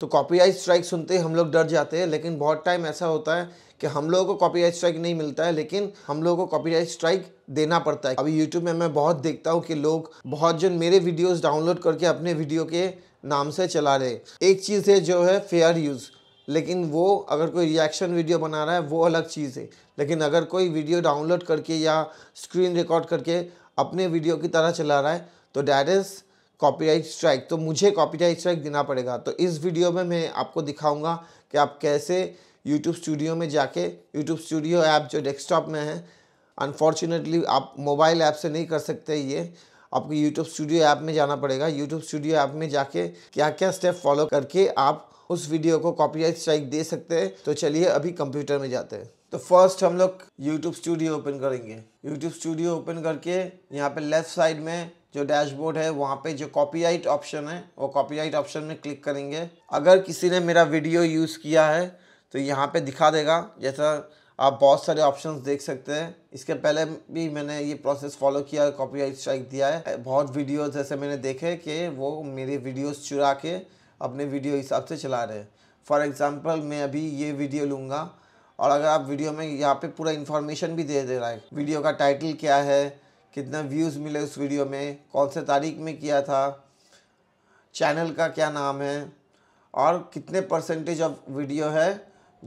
तो copyright strike सुनते ही हम लोग डर जाते हैं लेकिन बहुत टाइम ऐसा होता है कि हम लोगों को कॉपीराइट स्ट्राइक नहीं मिलता है लेकिन हम लोगों को कॉपीराइट स्ट्राइक देना पड़ता है अभी यूट्यूब में मैं बहुत देखता हूँ कि लोग बहुत जन मेरे वीडियोस डाउनलोड करके अपने वीडियो के नाम से चला रहे एक चीज़ है जो है फेयर यूज़ लेकिन वो अगर कोई रिएक्शन वीडियो बना रहा है वो अलग चीज़ है लेकिन अगर कोई वीडियो डाउनलोड करके या स्क्रीन रिकॉर्ड करके अपने वीडियो की तरह चला रहा है तो डायरेक्ट कॉपीराइट स्ट्राइक तो मुझे कॉपीराइट स्ट्राइक देना पड़ेगा तो इस वीडियो में मैं आपको दिखाऊंगा कि आप कैसे यूट्यूब स्टूडियो में जाके यूट्यूब स्टूडियो ऐप जो डेस्कटॉप में है अनफॉर्चुनेटली आप मोबाइल ऐप से नहीं कर सकते ये आपको यूट्यूब स्टूडियो ऐप में जाना पड़ेगा यूट्यूब स्टूडियो ऐप में जाके क्या क्या स्टेप फॉलो करके आप उस वीडियो को कॉपीराइट स्ट्राइक दे सकते हैं तो चलिए अभी कंप्यूटर में जाते हैं तो फर्स्ट हम लोग यूट्यूब स्टूडियो ओपन करेंगे यूट्यूब स्टूडियो ओपन करके यहाँ पे लेफ्ट साइड में जो डैशबोर्ड है वहाँ पे जो कॉपीराइट ऑप्शन है वो कॉपीराइट ऑप्शन में क्लिक करेंगे अगर किसी ने मेरा वीडियो यूज़ किया है तो यहाँ पे दिखा देगा जैसा आप बहुत सारे ऑप्शंस देख सकते हैं इसके पहले भी मैंने ये प्रोसेस फॉलो किया कॉपीराइट स्ट्राइक दिया है बहुत वीडियोज ऐसे मैंने देखे कि वो मेरे वीडियोज चुरा के अपने वीडियो हिसाब से चला रहे हैं फॉर एग्ज़ाम्पल मैं अभी ये वीडियो लूँगा और अगर आप वीडियो में यहाँ पे पूरा इन्फॉर्मेशन भी दे दे रहा है वीडियो का टाइटल क्या है कितना व्यूज़ मिले उस वीडियो में कौन से तारीख में किया था चैनल का क्या नाम है और कितने परसेंटेज ऑफ वीडियो है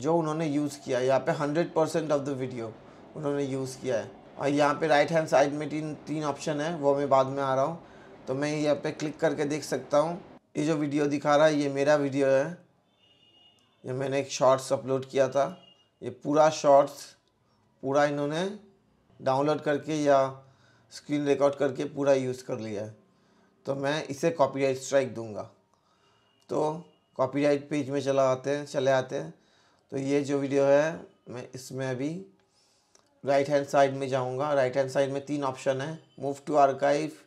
जो उन्होंने यूज़ किया है यहाँ पे hundred percent of the video उन्होंने यूज़ किया है और यहाँ पे राइट हैंड साइड में तीन तीन ऑप्शन है वो मैं बाद में आ रहा हूँ तो मैं यहाँ पे क्लिक करके देख सकता हूँ ये जो वीडियो दिखा रहा है ये मेरा वीडियो है ये मैंने एक शॉर्ट्स अपलोड किया था ये पूरा शॉर्ट्स पूरा इन्होंने डाउनलोड करके या स्क्रीन रिकॉर्ड करके पूरा यूज़ कर लिया है तो मैं इसे कॉपीराइट स्ट्राइक दूंगा तो कॉपीराइट पेज में चला आते हैं चले आते हैं तो ये जो वीडियो है मैं इसमें अभी राइट हैंड साइड में जाऊंगा राइट हैंड साइड में तीन ऑप्शन है move to archive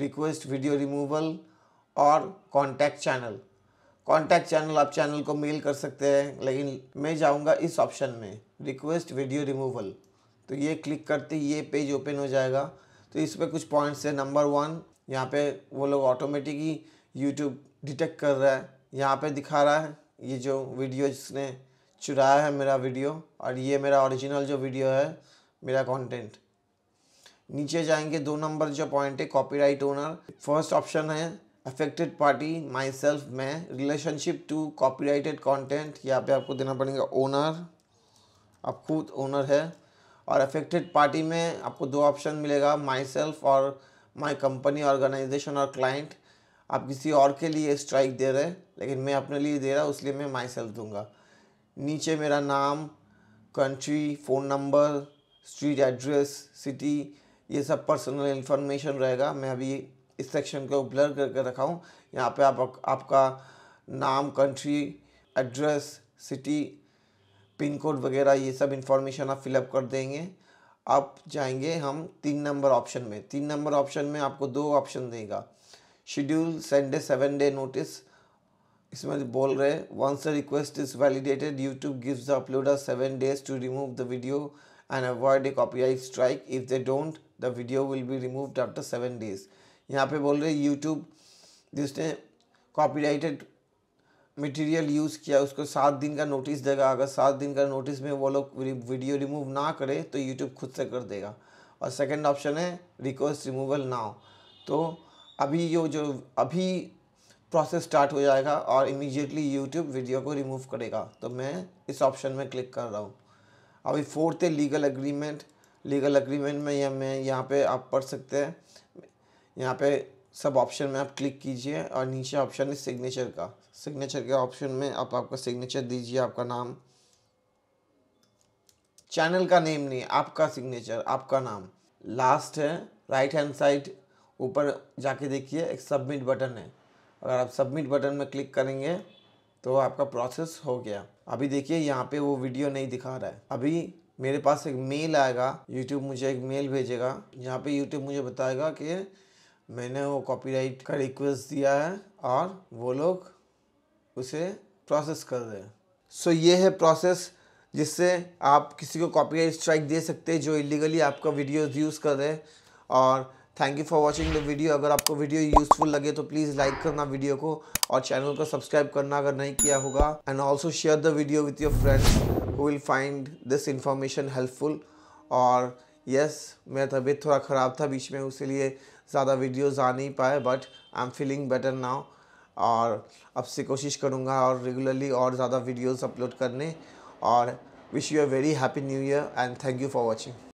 request video removal और कॉन्टैक्ट चैनल कॉन्टैक्ट चैनल आप चैनल को मेल कर सकते हैं लेकिन मैं जाऊँगा इस ऑप्शन में रिक्वेस्ट वीडियो रिमूवल तो ये क्लिक करते ही ये पेज ओपन हो जाएगा तो इस पर कुछ पॉइंट्स है नंबर वन यहाँ पे वो लोग ऑटोमेटिक ही यूट्यूब डिटेक्ट कर रहा है यहाँ पे दिखा रहा है ये जो वीडियो जिसने चुराया है मेरा वीडियो और ये मेरा ओरिजिनल जो वीडियो है मेरा कंटेंट नीचे जाएंगे दो नंबर जो पॉइंट है कॉपीराइट ओनर फर्स्ट ऑप्शन है अफेक्टेड पार्टी माई सेल्फ मैं रिलेशनशिप टू राइटेड कॉन्टेंट यहाँ पे आपको देना पड़ेगा ओनर आप खुद ओनर है और अफेक्टेड पार्टी में आपको दो ऑप्शन मिलेगा माई सेल्फ और माई कंपनी ऑर्गेनाइजेशन और क्लाइंट आप किसी और के लिए स्ट्राइक दे रहे हैं लेकिन मैं अपने लिए दे रहा हूँ इसलिए मैं माई सेल्फ दूंगा नीचे मेरा नाम country phone number street address city ये सब पर्सनल इन्फॉर्मेशन रहेगा मैं अभी इस सेक्शन को ब्लर करके रखा हूँ यहाँ पे आप आपका नाम country address city pin code वगैरह ये सब इन्फॉर्मेशन आप फिलअप कर देंगे आप जाएंगे हम तीन नंबर ऑप्शन में तीन नंबर ऑप्शन में आपको दो ऑप्शन देगा schedule send seven day notice इसमें बोल रहे once the request is validated YouTube gives the uploader seven days to remove the video and avoid a copyright strike if they don't the video will be removed after seven days यहाँ पे बोल रहे YouTube जिसने copyrighted material use किया उसको सात दिन का नोटिस देगा अगर सात दिन का नोटिस में वो लोग वीडियो रिमूव ना करे तो यूट्यूब खुद से कर देगा और सेकंड ऑप्शन है रिक्वेस्ट रिमूवल नाउ तो अभी यो जो अभी प्रोसेस स्टार्ट हो जाएगा और इमीडिएटली यूट्यूब वीडियो को रिमूव करेगा तो मैं इस ऑप्शन में क्लिक कर रहा हूँ अभी फोर्थ है लीगल अग्रीमेंट लीगल अग्रीमेंट में यह मैं यहाँ पर आप पढ़ सकते हैं यहाँ पर सब ऑप्शन में आप क्लिक कीजिए और नीचे ऑप्शन है सिग्नेचर का सिग्नेचर के ऑप्शन में आप आपका सिग्नेचर दीजिए आपका नाम चैनल का नेम नहीं आपका सिग्नेचर आपका नाम लास्ट है राइट हैंड साइड ऊपर जाके देखिए एक सबमिट बटन है अगर आप सबमिट बटन में क्लिक करेंगे तो आपका प्रोसेस हो गया अभी देखिए यहाँ पे वो वीडियो नहीं दिखा रहा है अभी मेरे पास एक मेल आएगा यूट्यूब मुझे एक मेल भेजेगा यहाँ पे यूट्यूब मुझे बताएगा कि मैंने वो कॉपीराइट का रिक्वेस्ट दिया है और वो लोग उसे प्रोसेस कर रहे हैं सो so, ये है प्रोसेस जिससे आप किसी को कॉपीराइट स्ट्राइक दे सकते हैं जो इलीगली आपका वीडियोस यूज़ कर रहे हैं और thank you for watching the video अगर आपको वीडियो यूजफुल लगे तो प्लीज़ लाइक करना वीडियो को और चैनल को सब्सक्राइब करना अगर नहीं किया होगा and also share the video with your friends who will find this information helpful और यस yes, मेरा तबीयत थोड़ा ख़राब था बीच में उसके लिए ज़्यादा वीडियोस आ नहीं पाए but I am feeling better now और अब से कोशिश करूँगा और रेगुलरली और ज़्यादा वीडियोस अपलोड करने और wish you a very happy new year and thank you for watching